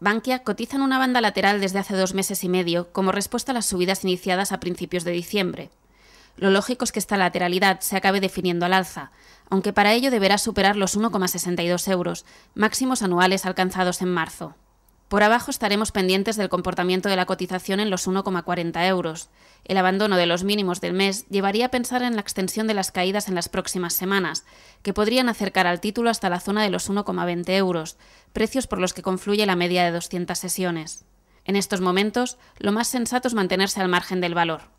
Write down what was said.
Bankia cotiza en una banda lateral desde hace dos meses y medio como respuesta a las subidas iniciadas a principios de diciembre. Lo lógico es que esta lateralidad se acabe definiendo al alza, aunque para ello deberá superar los 1,62 euros, máximos anuales alcanzados en marzo. Por abajo estaremos pendientes del comportamiento de la cotización en los 1,40 euros. El abandono de los mínimos del mes llevaría a pensar en la extensión de las caídas en las próximas semanas, que podrían acercar al título hasta la zona de los 1,20 euros, precios por los que confluye la media de 200 sesiones. En estos momentos, lo más sensato es mantenerse al margen del valor.